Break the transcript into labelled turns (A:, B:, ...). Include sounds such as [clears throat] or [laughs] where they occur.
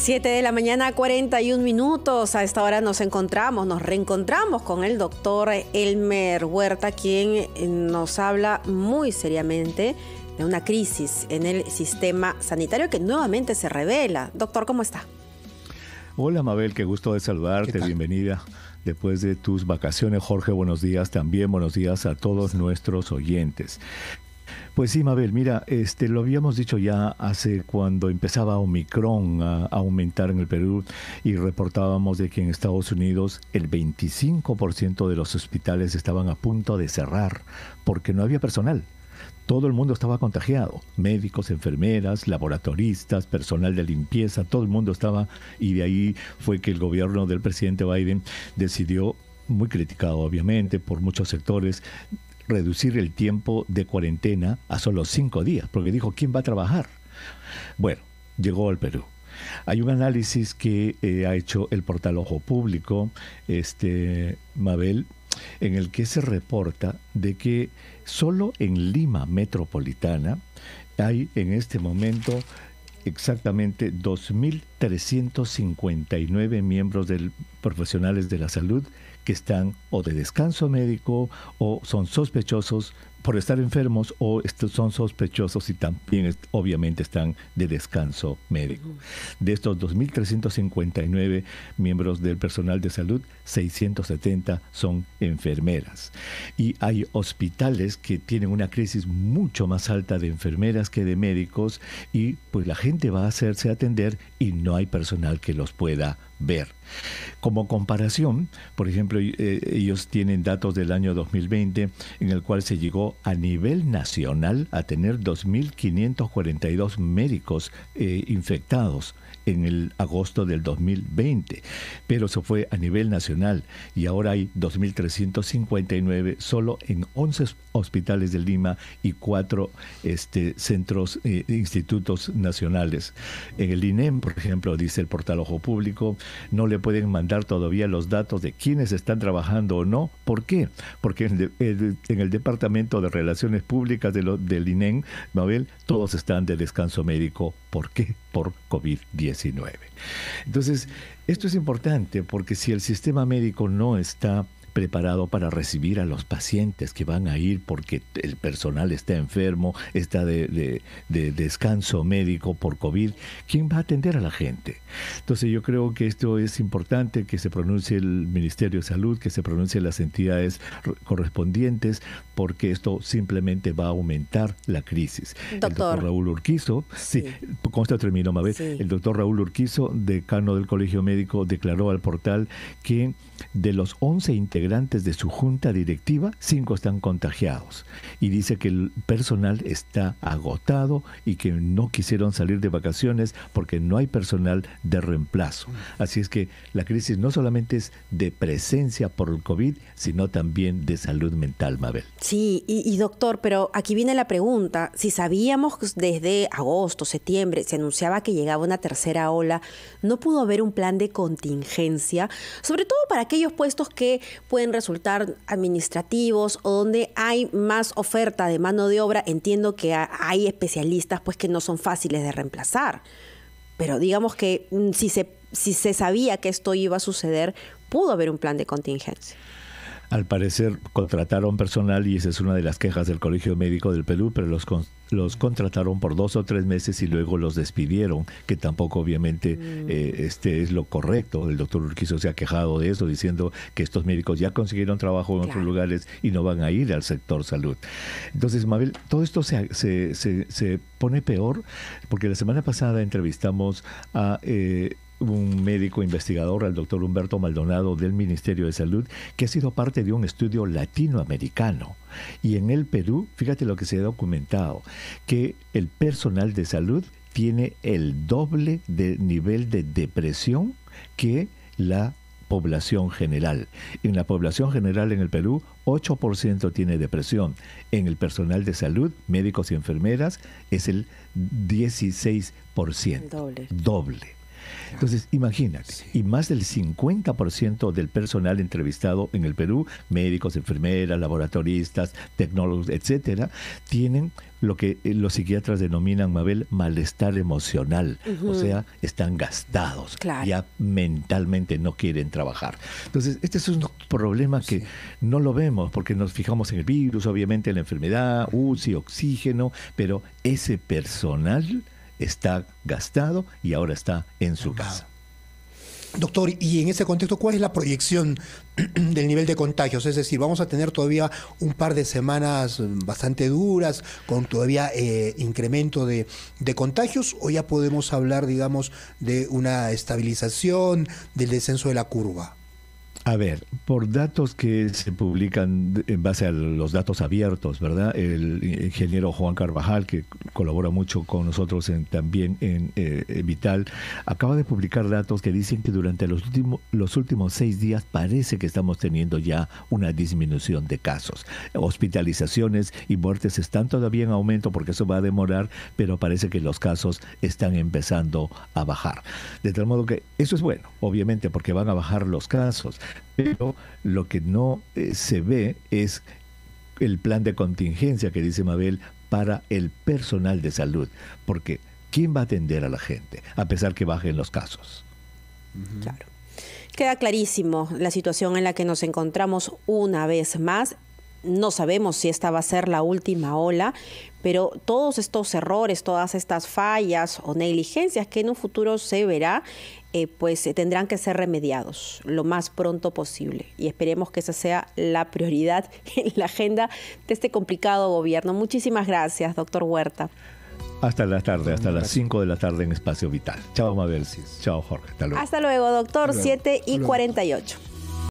A: Siete de la mañana, 41 minutos. A esta hora nos encontramos, nos reencontramos con el doctor Elmer Huerta, quien eh, nos habla muy seriamente de una crisis en el sistema sanitario que nuevamente se revela. Doctor, ¿cómo está?
B: Hola Mabel, qué gusto de saludarte, bienvenida. Después de tus vacaciones, Jorge, buenos días. También buenos días a todos nuestros oyentes. Pues sí, Mabel, mira, este, lo habíamos dicho ya hace cuando empezaba Omicron a, aumentar en el Perú y reportábamos de que en Estados Unidos el 25% de los hospitales estaban a punto de cerrar porque no había personal. Todo el mundo estaba contagiado, médicos, enfermeras, laboratoristas, personal de limpieza, todo el mundo estaba y de ahí fue que el gobierno del presidente Biden decidió muy criticado obviamente por muchos sectores, reducir el tiempo de cuarentena a solo cinco días, porque dijo, ¿quién va a trabajar? Bueno, llegó al Perú. Hay un análisis que eh, ha hecho el portal Ojo Público, este, Mabel, en el que se reporta de que solo en Lima Metropolitana hay en este momento exactamente 2.359 miembros del, profesionales de la salud que están o de descanso médico o son sospechosos por estar enfermos o son sospechosos y también obviamente están de descanso médico. De estos 2.359 miembros del personal de salud, 670 son enfermeras. Y hay hospitales que tienen una crisis mucho más alta de enfermeras que de médicos y pues la gente va a hacerse atender y no hay personal que los pueda ver. Como comparación, por ejemplo, eh, ellos tienen datos del año 2020 en el cual se llegó a nivel nacional a tener 2.542 médicos eh, infectados en el agosto del 2020, pero eso fue a nivel nacional y ahora hay 2.359 solo en 11 hospitales de Lima y 4 este, centros, e institutos nacionales. En el INEM, por ejemplo, dice el portal Ojo Público, no le pueden mandar todavía los datos de quiénes están trabajando o no. ¿Por qué? Porque en el, Departamento de Relaciones Públicas de lo, del INEN, e Mabel, todos están de descanso médico. ¿Por qué? Por COVID-19. Entonces, esto es importante porque si el sistema médico no está preparado para recibir a los pacientes que van a ir porque el personal está enfermo, está de, descanso médico por COVID. ¿Quién va a atender a la gente? Entonces yo creo que esto es importante, que se pronuncie el Ministerio de Salud, que se pronuncie las entidades correspondientes, porque esto simplemente va a aumentar la crisis. el doctor Raúl Urquizo, sí, sí con esto termino, el doctor Raúl Urquizo, decano del Colegio Médico, declaró al portal que de los 11 integrantes antes de su junta directiva, cinco están contagiados. Y dice que el personal está agotado y que no quisieron salir de vacaciones porque no hay personal de reemplazo. Así es que la crisis no solamente es de presencia por el COVID, sino también de salud mental, Mabel.
A: Sí, y, doctor, pero aquí viene la pregunta. Si sabíamos desde agosto, septiembre, se anunciaba que llegaba una tercera ola, ¿no pudo haber un plan de contingencia? Sobre todo para aquellos puestos que pues, pueden resultar administrativos o donde hay más oferta de mano de obra, entiendo que hay especialistas pues que no son fáciles de reemplazar. Pero digamos que mm, si se, si se sabía que esto iba a suceder, pudo haber un plan de contingencia.
B: Al parecer contrataron personal y esa es una de las quejas del Colegio Médico del Perú, pero los, los contrataron por dos o tres meses y luego los despidieron, que tampoco obviamente mm. eh, este es lo correcto. El doctor Urquizo se ha quejado de eso, diciendo que estos médicos ya consiguieron trabajo en otros lugares y no van a ir al sector salud. Entonces, Mabel, todo esto se, pone peor porque la semana pasada entrevistamos a... Eh, un médico investigador, el doctor Humberto Maldonado del Ministerio de Salud, que ha sido parte de un estudio latinoamericano. Y en el Perú, fíjate lo que se ha documentado, que el personal de salud tiene el doble de nivel de depresión que la población general. En la población general en el Perú, 8% tiene depresión. En el personal de salud, médicos y enfermeras, es el 16%. doble. Doble. Entonces, imagínate, y más del 50% del personal entrevistado en el Perú, médicos, enfermeras, laboratoristas, tecnólogos, etcétera, tienen lo que eh, los psiquiatras denominan, Mabel, malestar emocional. O sea, están gastados. Claro. Ya mentalmente no quieren trabajar. Entonces, este es un problema que no lo vemos porque nos fijamos en el virus, obviamente en la enfermedad, UCI, oxígeno, pero ese personal está gastado y ahora está en su casa. Doctor, y en ese contexto, ¿cuál es la proyección [clears throat] del nivel de contagios? Es decir, vamos a tener todavía un par de semanas bastante duras, con todavía eh, incremento de, de, contagios, o ya podemos hablar, digamos, de una estabilización, del descenso de la curva. A ver, por datos que se publican en base a los datos abiertos, ¿verdad? El ingeniero Juan Carvajal, que colabora mucho con nosotros también eh, en Vital, acaba de publicar datos que dicen que durante los últimos seis días parece que estamos teniendo ya una disminución de casos. Hospitalizaciones y muertes están todavía en aumento porque eso va a demorar, pero parece que los casos están empezando a bajar. De tal modo que eso es bueno, obviamente, porque van a bajar los casos pero lo que no eh, se ve es el plan de contingencia que dice Mabel para el personal de salud, porque ¿quién va a atender a la gente a pesar que bajen los
A: casos? Claro. Queda clarísimo la situación en la que nos encontramos una vez más no sabemos si esta va a ser la última ola, pero todos estos errores, todas estas fallas o negligencias que en un futuro se verá, eh, pues eh, tendrán que ser remediados lo más pronto posible. Y esperemos que esa sea la prioridad [laughs] en la agenda de este complicado gobierno. Muchísimas gracias, doctor Huerta.
B: Hasta la tarde, hasta las 5 de la tarde en Espacio Vital. Chao, Cis. Chao, Jorge. Hasta luego. Hasta
A: luego, doctor. 7 y 48.